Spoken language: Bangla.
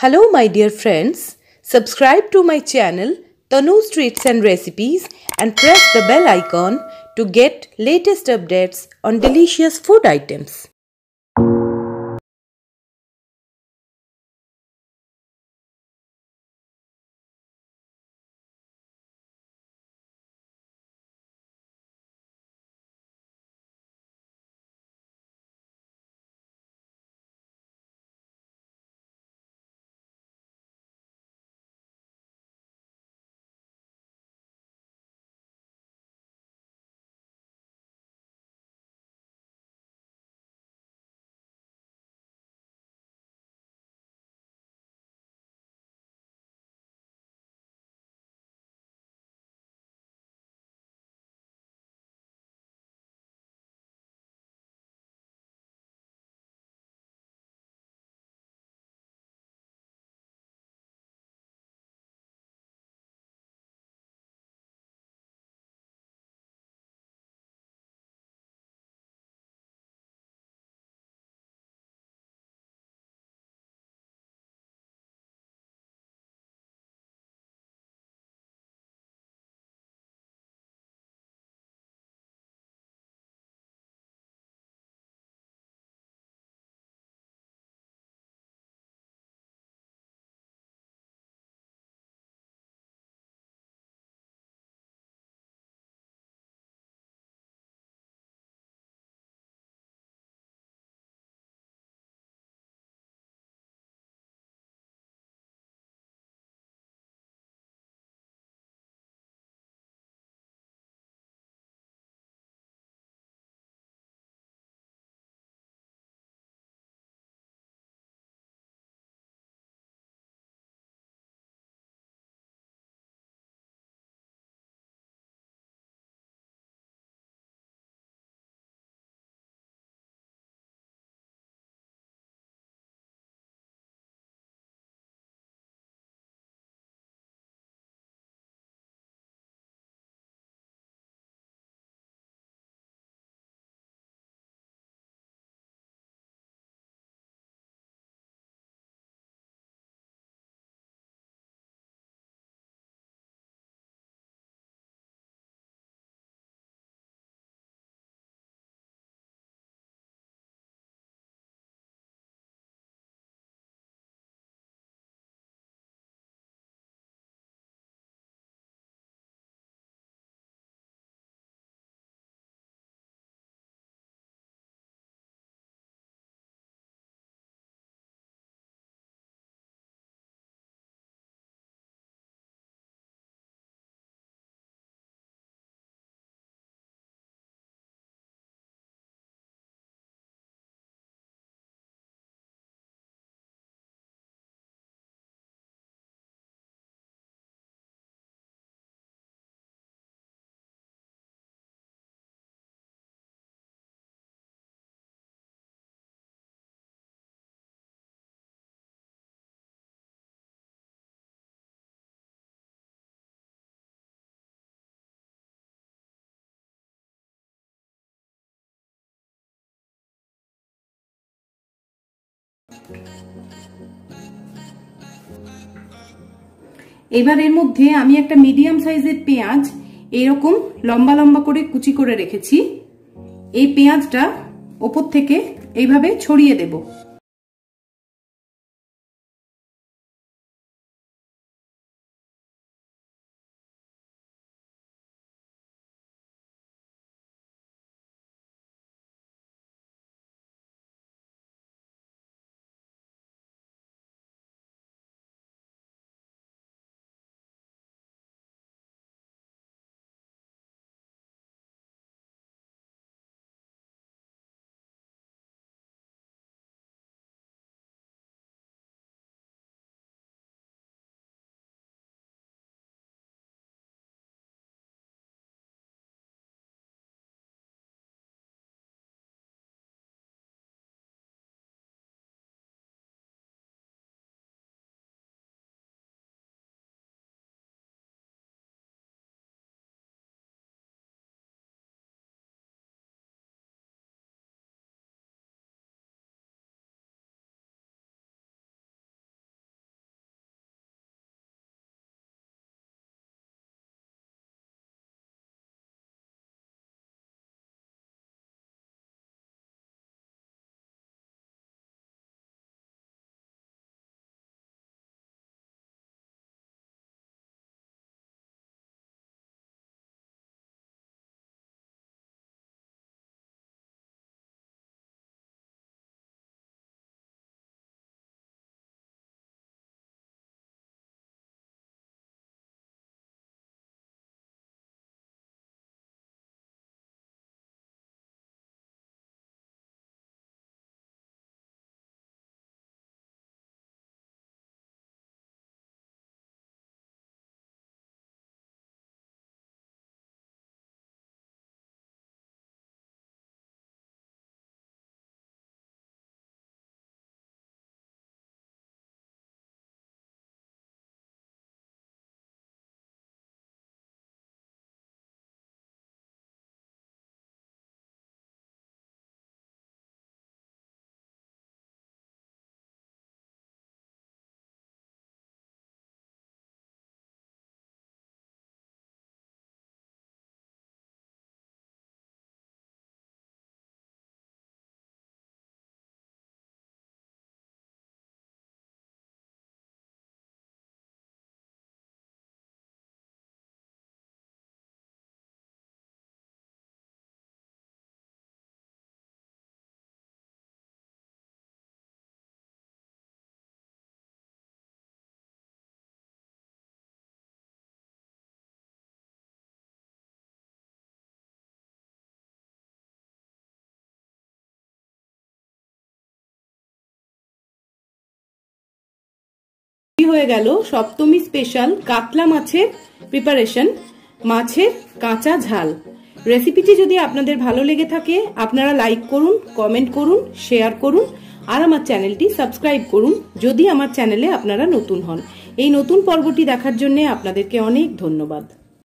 Hello my dear friends, subscribe to my channel Tanu Streets and Recipes and press the bell icon to get latest updates on delicious food items. এবার এর মধ্যে আমি একটা মিডিয়াম সাইজের পেঁয়াজ এরকম লম্বা লম্বা করে কুচি করে রেখেছি এই পেঁয়াজটা ওপর থেকে এইভাবে ছড়িয়ে দেবো হয়ে গেল সপ্তমী স্পেশাল কাতলা মাছের প্রিপারেশন মাছের কাঁচা ঝাল রেসিপিটি যদি আপনাদের ভালো লেগে থাকে আপনারা লাইক করুন কমেন্ট করুন শেয়ার করুন আর আমার চ্যানেলটি সাবস্ক্রাইব করুন যদি আমার চ্যানেলে আপনারা নতুন হন এই নতুন পর্বটি দেখার জন্য আপনাদেরকে অনেক ধন্যবাদ